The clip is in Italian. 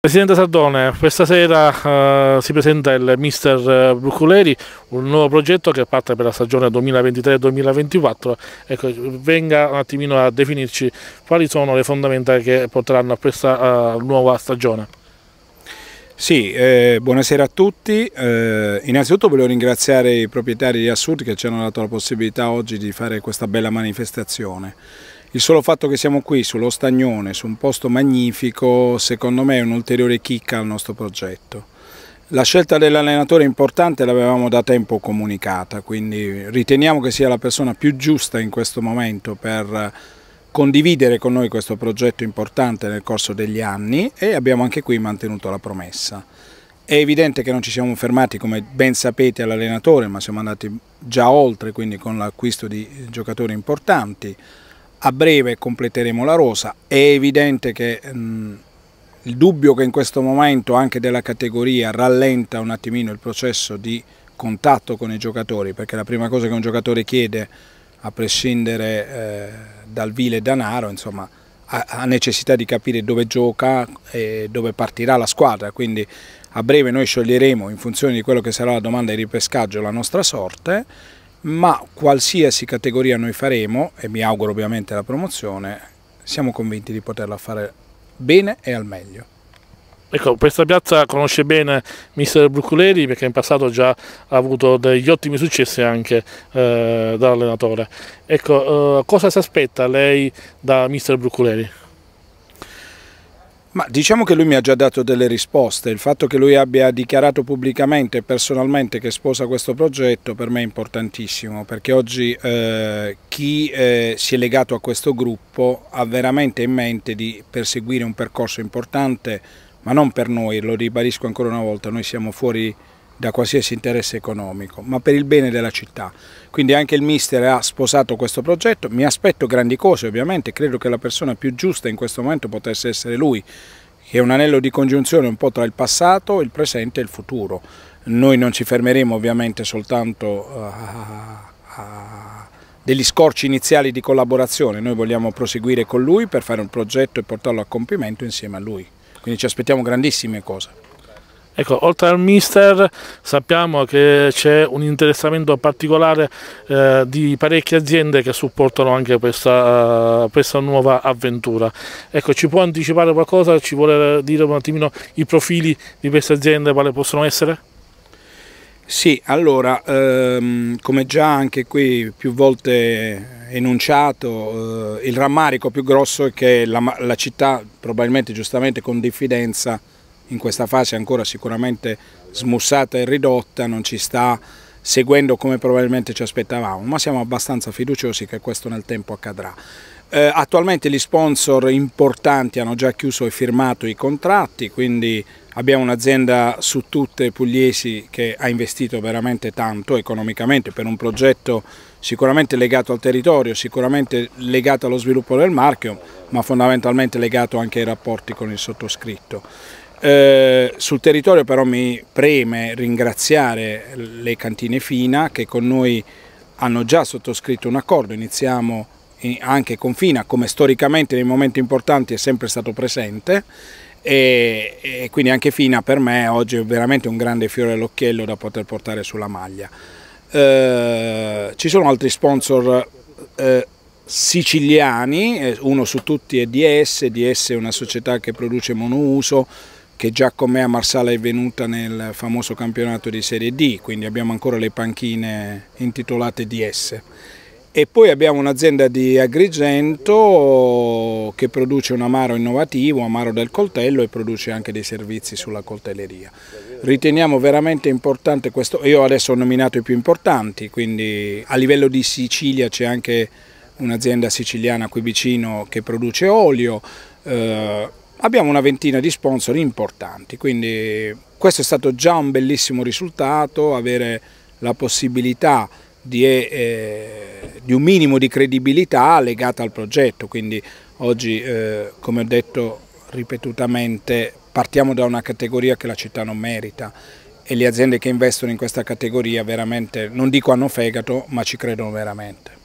Presidente Sardone, questa sera uh, si presenta il Mister eh, Bruculeri, un nuovo progetto che parte per la stagione 2023-2024. Ecco, venga un attimino a definirci quali sono le fondamenta che porteranno a questa uh, nuova stagione. Sì, eh, buonasera a tutti. Eh, innanzitutto voglio ringraziare i proprietari di Assur che ci hanno dato la possibilità oggi di fare questa bella manifestazione. Il solo fatto che siamo qui sullo Stagnone, su un posto magnifico, secondo me è un'ulteriore chicca al nostro progetto. La scelta dell'allenatore importante l'avevamo da tempo comunicata, quindi riteniamo che sia la persona più giusta in questo momento per condividere con noi questo progetto importante nel corso degli anni e abbiamo anche qui mantenuto la promessa. È evidente che non ci siamo fermati, come ben sapete, all'allenatore, ma siamo andati già oltre, quindi con l'acquisto di giocatori importanti a breve completeremo la rosa, è evidente che mh, mm, il dubbio che in questo momento anche della categoria rallenta un attimino il processo di contatto con i giocatori, perché la prima cosa che un giocatore chiede, a prescindere eh, dal vile danaro, insomma, ha, ha necessità di capire dove gioca e dove partirà la squadra, quindi a breve noi scioglieremo in funzione di quello che sarà la domanda di ripescaggio la nostra sorte ma qualsiasi categoria noi faremo, e mi auguro ovviamente la promozione, siamo convinti di poterla fare bene e al meglio. Ecco, questa piazza conosce bene mister Bruculeri perché in passato già ha avuto degli ottimi successi anche eh, da allenatore. Ecco, eh, cosa si aspetta lei da mister Bruculeri? Ma diciamo che lui mi ha già dato delle risposte, il fatto che lui abbia dichiarato pubblicamente e personalmente che sposa questo progetto per me è importantissimo perché oggi eh, chi eh, si è legato a questo gruppo ha veramente in mente di perseguire un percorso importante ma non per noi, lo ribadisco ancora una volta, noi siamo fuori da qualsiasi interesse economico, ma per il bene della città. Quindi anche il mister ha sposato questo progetto, mi aspetto grandi cose ovviamente, credo che la persona più giusta in questo momento potesse essere lui, che è un anello di congiunzione un po' tra il passato, il presente e il futuro. Noi non ci fermeremo ovviamente soltanto eh, a, degli scorci iniziali di collaborazione, noi vogliamo proseguire con lui per fare un progetto e portarlo a compimento insieme a lui. Quindi ci aspettiamo grandissime cose. Ecco, oltre al mister sappiamo che c'è un interessamento particolare eh, di parecchie aziende che supportano anche questa, eh, questa, nuova avventura. Ecco, ci può anticipare qualcosa? Ci vuole dire un attimino i profili di queste aziende, quali possono essere? Sì, allora, ehm, come già anche qui più volte enunciato, eh, il rammarico più grosso è che la, la città probabilmente giustamente con diffidenza in questa fase ancora sicuramente smussata e ridotta, non ci sta seguendo come probabilmente ci aspettavamo, ma siamo abbastanza fiduciosi che questo nel tempo accadrà. Eh, attualmente gli sponsor importanti hanno già chiuso e firmato i contratti, quindi abbiamo un'azienda su tutte pugliesi che ha investito veramente tanto economicamente per un progetto sicuramente legato al territorio, sicuramente legato allo sviluppo del marchio, ma fondamentalmente legato anche ai rapporti con il sottoscritto. Eh, sul territorio però mi preme ringraziare le cantine FINA che con noi hanno già sottoscritto un accordo, iniziamo anche con FINA come storicamente nei momenti importanti è sempre stato presente e, e quindi anche FINA per me oggi è veramente un grande fiore all'occhiello da poter portare sulla maglia. Eh, ci sono altri sponsor eh, siciliani, eh, uno su tutti è DS, DS è una società che produce monouso, che già con me a Marsala è venuta nel famoso campionato di Serie D, quindi abbiamo ancora le panchine intitolate di esse. E poi abbiamo un'azienda di Agrigento che produce un amaro innovativo, amaro del coltello e produce anche dei servizi sulla coltelleria. Riteniamo veramente importante questo, io adesso ho nominato i più importanti, quindi a livello di Sicilia c'è anche un'azienda siciliana qui vicino che produce olio, eh, abbiamo una ventina di sponsor importanti, quindi questo è stato già un bellissimo risultato, avere la possibilità di, eh, di un minimo di credibilità legata al progetto, quindi oggi eh, come ho detto ripetutamente partiamo da una categoria che la città non merita e le aziende che investono in questa categoria veramente non dico hanno fegato ma ci credono veramente.